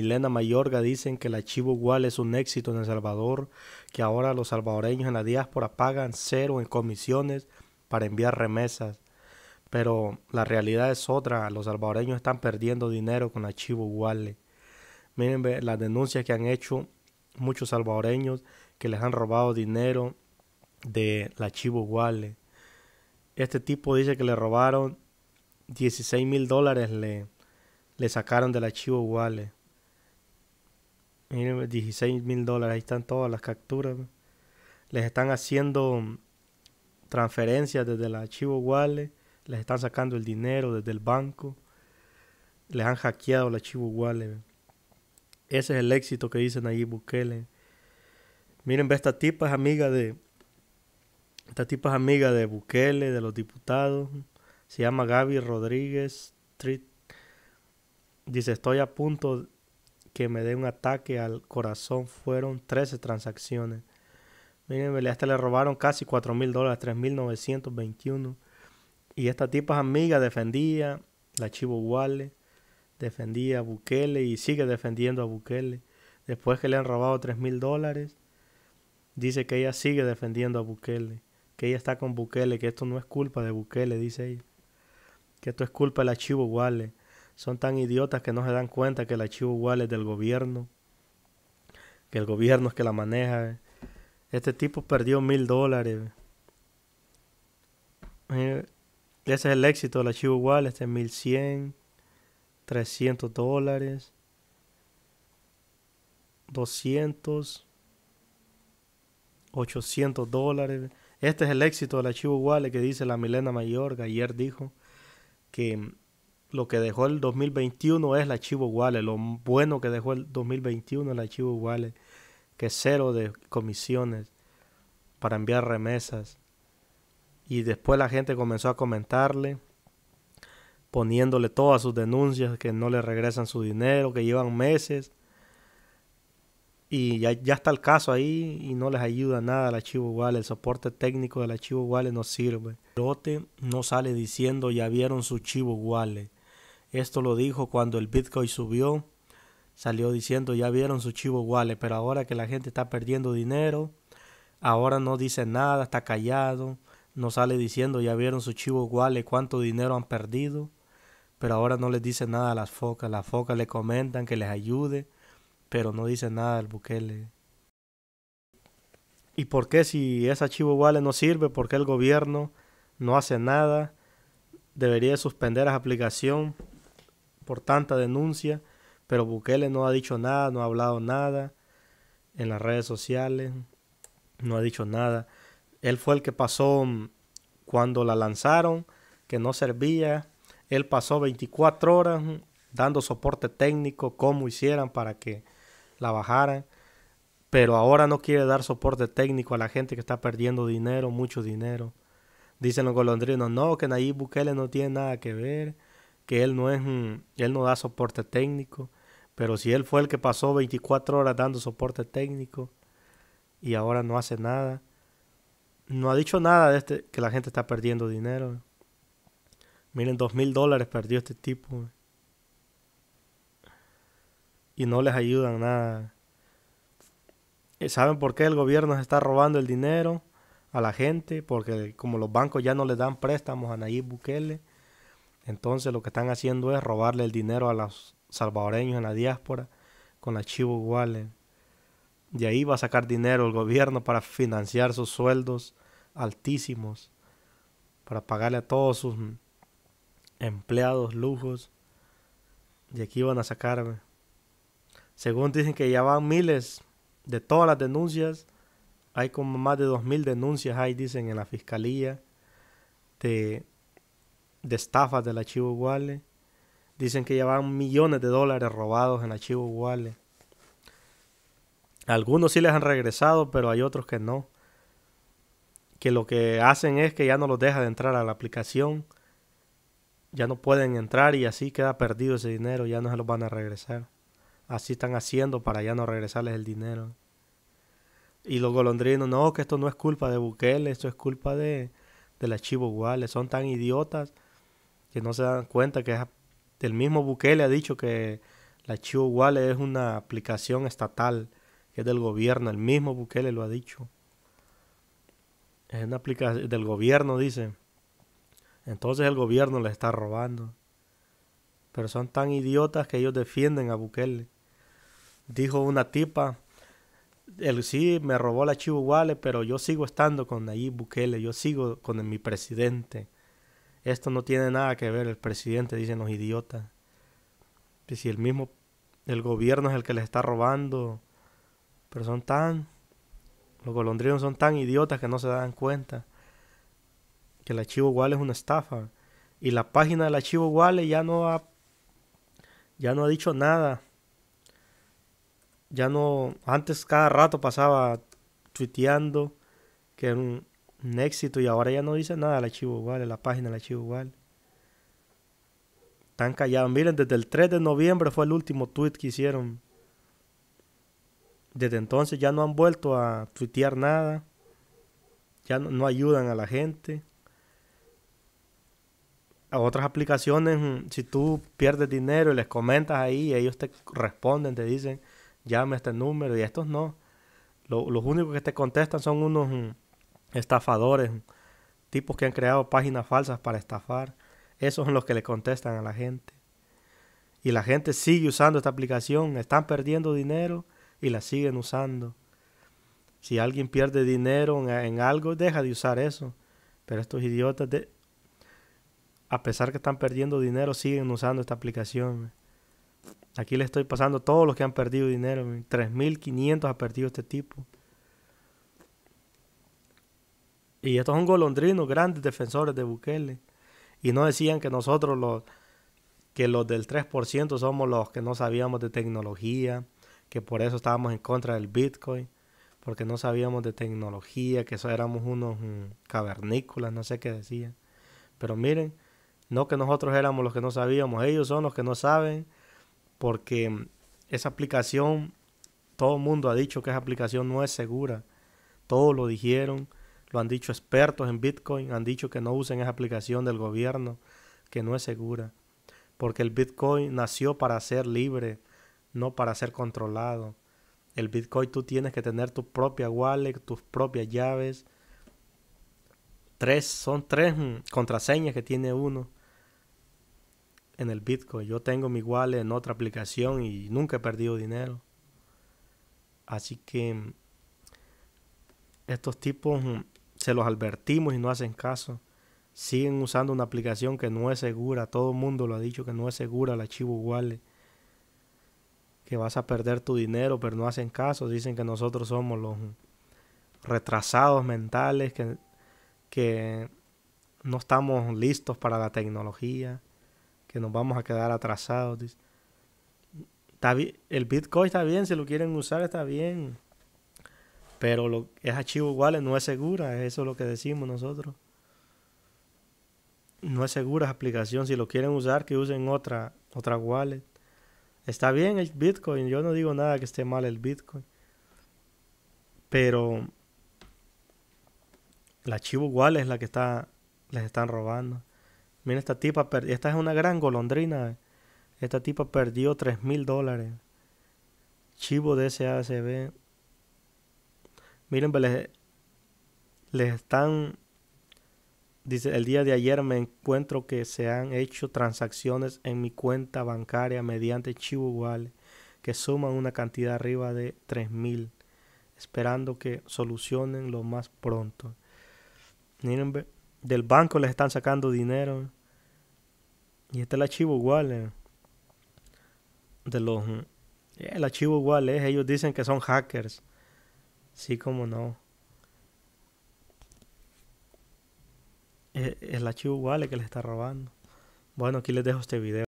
Milena Mayorga dicen que el archivo igual es un éxito en El Salvador, que ahora los salvadoreños en la diáspora pagan cero en comisiones para enviar remesas. Pero la realidad es otra, los salvadoreños están perdiendo dinero con archivo UAL. Miren las denuncias que han hecho muchos salvadoreños que les han robado dinero del archivo UAL. Este tipo dice que le robaron 16 mil dólares, le, le sacaron del archivo igual Miren, 16 pues, mil dólares. Ahí están todas las capturas. Pues. Les están haciendo mm, transferencias desde el archivo Wallet. Les están sacando el dinero desde el banco. Les han hackeado el archivo Wallet. Pues. Ese es el éxito que dicen allí Bukele. Miren, ve, esta tipa es amiga de. Esta tipa es amiga de Bukele, de los diputados. Se llama Gaby Rodríguez. Dice, estoy a punto que me dé un ataque al corazón fueron 13 transacciones. Miren, a le robaron casi 4 mil dólares, mil 3.921. Y esta tipa amiga defendía la Chivo Wale, defendía a Bukele y sigue defendiendo a Bukele. Después que le han robado 3 mil dólares, dice que ella sigue defendiendo a Bukele, que ella está con Bukele, que esto no es culpa de Bukele, dice ella. Que esto es culpa del archivo Wale son tan idiotas que no se dan cuenta que el archivo igual es del gobierno, que el gobierno es que la maneja. Este tipo perdió mil dólares. Eh, ese es el éxito del archivo igual, este es cien. 300 dólares, 200, 800 dólares. Este es el éxito del archivo igual que dice la Milena Mayorga. Ayer dijo que lo que dejó el 2021 es el archivo Wallet, lo bueno que dejó el 2021 el archivo Wallet, que cero de comisiones para enviar remesas. Y después la gente comenzó a comentarle, poniéndole todas sus denuncias, que no le regresan su dinero, que llevan meses. Y ya, está el caso ahí y no les ayuda nada el archivo Wallet, el soporte técnico del archivo Wallet no sirve. lote no sale diciendo ya vieron su archivo Wallet esto lo dijo cuando el Bitcoin subió. Salió diciendo, ya vieron su chivo wallet, pero ahora que la gente está perdiendo dinero, ahora no dice nada, está callado, no sale diciendo, ya vieron su chivo wallet, cuánto dinero han perdido, pero ahora no les dice nada a las focas. Las focas le comentan que les ayude, pero no dice nada al Bukele. ¿Y por qué si ese chivo wallet no sirve? ¿Por qué el gobierno no hace nada? Debería suspender esa aplicación por tanta denuncia, pero Bukele no ha dicho nada, no ha hablado nada en las redes sociales, no ha dicho nada. Él fue el que pasó mm, cuando la lanzaron, que no servía. Él pasó 24 horas mm, dando soporte técnico, cómo hicieran para que la bajaran. Pero ahora no quiere dar soporte técnico a la gente que está perdiendo dinero, mucho dinero. Dicen los golondrinos, no, que Nayib Bukele no tiene nada que ver que él no es él no da soporte técnico, pero si él fue el que pasó 24 horas dando soporte técnico y ahora no hace nada, no ha dicho nada de este, que la gente está perdiendo dinero. Miren, dos mil dólares perdió este tipo. Y no les ayudan nada. Eh, ¿Saben por qué el gobierno se está robando el dinero a la gente? Porque como los bancos ya no le dan préstamos a Nayib Bukele, entonces lo que están haciendo es robarle el dinero a los salvadoreños en la diáspora con la iguales. Y De ahí va a sacar dinero el gobierno para financiar sus sueldos altísimos, para pagarle a todos sus empleados lujos. De aquí van a sacarme. Según dicen que ya van miles de todas las denuncias. Hay como más de mil denuncias ahí, dicen, en la fiscalía de de estafas del archivo Wallet. Dicen que llevan millones de dólares robados en archivo Wallet. Algunos sí les han regresado, pero hay otros que no. Que lo que hacen es que ya no los deja de entrar a la aplicación. Ya no pueden entrar y así queda perdido ese dinero, ya no se los van a regresar. Así están haciendo para ya no regresarles el dinero. Y los golondrinos, no, que esto no es culpa de Bukele, esto es culpa de, del archivo Wallet. Son tan idiotas que no se dan cuenta que es, el mismo Bukele ha dicho que la Chivo es una aplicación estatal que es del gobierno, el mismo Bukele lo ha dicho. Es una aplicación del gobierno, dice. Entonces el gobierno le está robando. Pero son tan idiotas que ellos defienden a Bukele. Dijo una tipa, él sí me robó la Chivo pero yo sigo estando con Nayib Bukele, yo sigo con mi presidente. Esto no tiene nada que ver, el presidente, dicen los idiotas. Si el mismo, el gobierno es el que les está robando, pero son tan, los golondrinos son tan idiotas que no se dan cuenta que el archivo igual es una estafa. Y la página del archivo igual ya no ha, ya no ha dicho nada. Ya no, antes cada rato pasaba tuiteando que un, un éxito y ahora ya no dice nada el archivo igual, la página del archivo igual. Están callados. Miren, desde el 3 de noviembre fue el último tweet que hicieron. Desde entonces ya no han vuelto a tuitear nada. Ya no, ayudan a la gente. A otras aplicaciones, mm, si tú pierdes dinero y les comentas ahí, ellos te responden, te dicen, llame a este número y estos no. los únicos que te contestan son unos mm, estafadores, tipos que han creado páginas falsas para estafar. Esos son los que le contestan a la gente. Y la gente sigue usando esta aplicación, están perdiendo dinero y la siguen usando. Si alguien pierde dinero en, algo, deja de usar eso. Pero estos idiotas, de, a pesar que están perdiendo dinero, siguen usando esta aplicación. Aquí le estoy pasando a todos los que han perdido dinero. 3.500 ha perdido este tipo. Y estos son golondrinos, grandes defensores de Bukele. Y no decían que nosotros los que los del 3% somos los que no sabíamos de tecnología, que por eso estábamos en contra del Bitcoin, porque no sabíamos de tecnología, que eso éramos unos mm, cavernícolas, no sé qué decían. Pero miren, no que nosotros éramos los que no sabíamos, ellos son los que no saben, porque mm, esa aplicación, todo el mundo ha dicho que esa aplicación no es segura, todos lo dijeron, lo han dicho expertos en Bitcoin, han dicho que no usen esa aplicación del gobierno, que no es segura, porque el Bitcoin nació para ser libre, no para ser controlado. El Bitcoin tú tienes que tener tu propia wallet, tus propias llaves. Tres, son tres mm, contraseñas que tiene uno en el Bitcoin. Yo tengo mi wallet en otra aplicación y nunca he perdido dinero. Así que mm, estos tipos mm, se los advertimos y no hacen caso. Siguen usando una aplicación que no es segura. Todo el mundo lo ha dicho que no es segura el archivo Wallet. Que vas a perder tu dinero, pero no hacen caso. Dicen que nosotros somos los retrasados mentales, que, no estamos listos para la tecnología, que nos vamos a quedar atrasados. el Bitcoin está bien, si lo quieren usar está bien. Pero lo, es archivo wallet no es segura, eso es lo que decimos nosotros. No es segura esa aplicación, si lo quieren usar, que usen otra, otra wallet. Está bien el Bitcoin, yo no digo nada que esté mal el Bitcoin. Pero la archivo wallet es la que está, les están robando. Mira, esta tipa, esta es una gran golondrina. Eh. Esta tipa perdió 3 mil dólares. Chivo de Miren, pues, les, están, dice, el día de ayer me encuentro que se han hecho transacciones en mi cuenta bancaria mediante Chivo Wallet que suman una cantidad arriba de 3.000, esperando que solucionen lo más pronto. Miren, del banco les están sacando dinero. Y este es el archivo Wallet. De los, el eh, archivo es ellos dicen que son hackers. Sí, como no. Es la archivo que le está robando. Bueno, aquí les dejo este video.